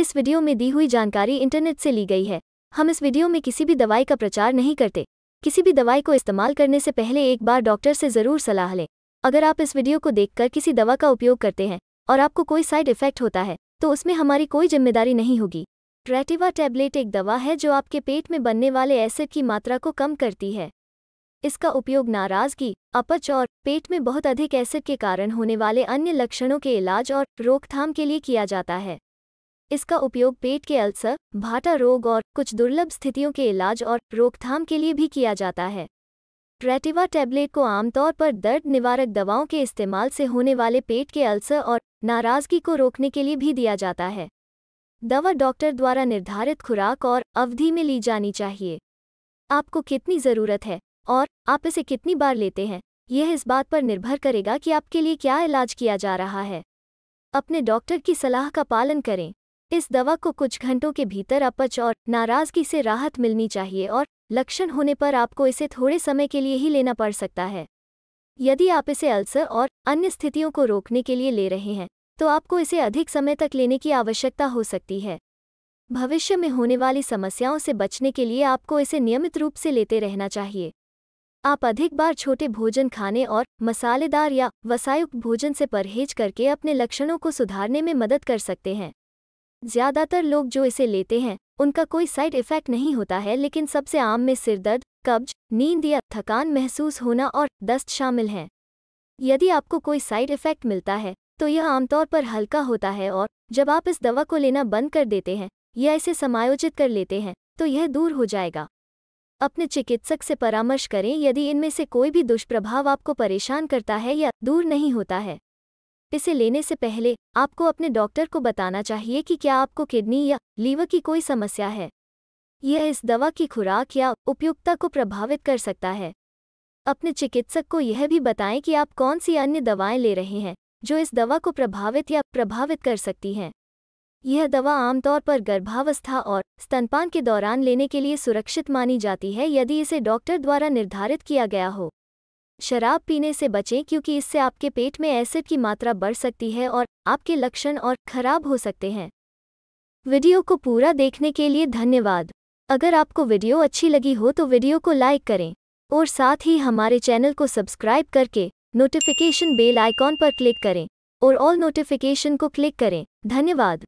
इस वीडियो में दी हुई जानकारी इंटरनेट से ली गई है हम इस वीडियो में किसी भी दवाई का प्रचार नहीं करते किसी भी दवाई को इस्तेमाल करने से पहले एक बार डॉक्टर से ज़रूर सलाह लें अगर आप इस वीडियो को देखकर किसी दवा का उपयोग करते हैं और आपको कोई साइड इफेक्ट होता है तो उसमें हमारी कोई जिम्मेदारी नहीं होगी ट्रेटिवा टैबलेट एक दवा है जो आपके पेट में बनने वाले एसिड की मात्रा को कम करती है इसका उपयोग नाराजगी अपच और पेट में बहुत अधिक एसिड के कारण होने वाले अन्य लक्षणों के इलाज और रोकथाम के लिए किया जाता है इसका उपयोग पेट के अल्सर भाटा रोग और कुछ दुर्लभ स्थितियों के इलाज और रोकथाम के लिए भी किया जाता है ट्रेटिवा टैबलेट को आमतौर पर दर्द निवारक दवाओं के इस्तेमाल से होने वाले पेट के अल्सर और नाराजगी को रोकने के लिए भी दिया जाता है दवा डॉक्टर द्वारा निर्धारित खुराक और अवधि में ली जानी चाहिए आपको कितनी ज़रूरत है और आप इसे कितनी बार लेते हैं यह इस बात पर निर्भर करेगा कि आपके लिए क्या इलाज किया जा रहा है अपने डॉक्टर की सलाह का पालन करें इस दवा को कुछ घंटों के भीतर अपच और नाराजगी से राहत मिलनी चाहिए और लक्षण होने पर आपको इसे थोड़े समय के लिए ही लेना पड़ सकता है यदि आप इसे अल्सर और अन्य स्थितियों को रोकने के लिए ले रहे हैं तो आपको इसे अधिक समय तक लेने की आवश्यकता हो सकती है भविष्य में होने वाली समस्याओं से बचने के लिए आपको इसे नियमित रूप से लेते रहना चाहिए आप अधिक बार छोटे भोजन खाने और मसालेदार या वसायुक्त भोजन से परहेज करके अपने लक्षणों को सुधारने में मदद कर सकते हैं ज्यादातर लोग जो इसे लेते हैं उनका कोई साइड इफेक्ट नहीं होता है लेकिन सबसे आम में सिरदर्द कब्ज नींद या थकान महसूस होना और दस्त शामिल हैं यदि आपको कोई साइड इफेक्ट मिलता है तो यह आमतौर पर हल्का होता है और जब आप इस दवा को लेना बंद कर देते हैं या इसे समायोजित कर लेते हैं तो यह दूर हो जाएगा अपने चिकित्सक से परामर्श करें यदि इनमें से कोई भी दुष्प्रभाव आपको परेशान करता है या दूर नहीं होता है इसे लेने से पहले आपको अपने डॉक्टर को बताना चाहिए कि क्या आपको किडनी या लीवर की कोई समस्या है यह इस दवा की खुराक या उपयुक्तता को प्रभावित कर सकता है अपने चिकित्सक को यह भी बताएं कि आप कौन सी अन्य दवाएं ले रहे हैं जो इस दवा को प्रभावित या प्रभावित कर सकती हैं यह दवा आमतौर पर गर्भावस्था और स्तनपान के दौरान लेने के लिए सुरक्षित मानी जाती है यदि इसे डॉक्टर द्वारा निर्धारित किया गया हो शराब पीने से बचें क्योंकि इससे आपके पेट में एसिड की मात्रा बढ़ सकती है और आपके लक्षण और खराब हो सकते हैं वीडियो को पूरा देखने के लिए धन्यवाद अगर आपको वीडियो अच्छी लगी हो तो वीडियो को लाइक करें और साथ ही हमारे चैनल को सब्सक्राइब करके नोटिफिकेशन बेल आइकॉन पर क्लिक करें और ऑल नोटिफिकेशन को क्लिक करें धन्यवाद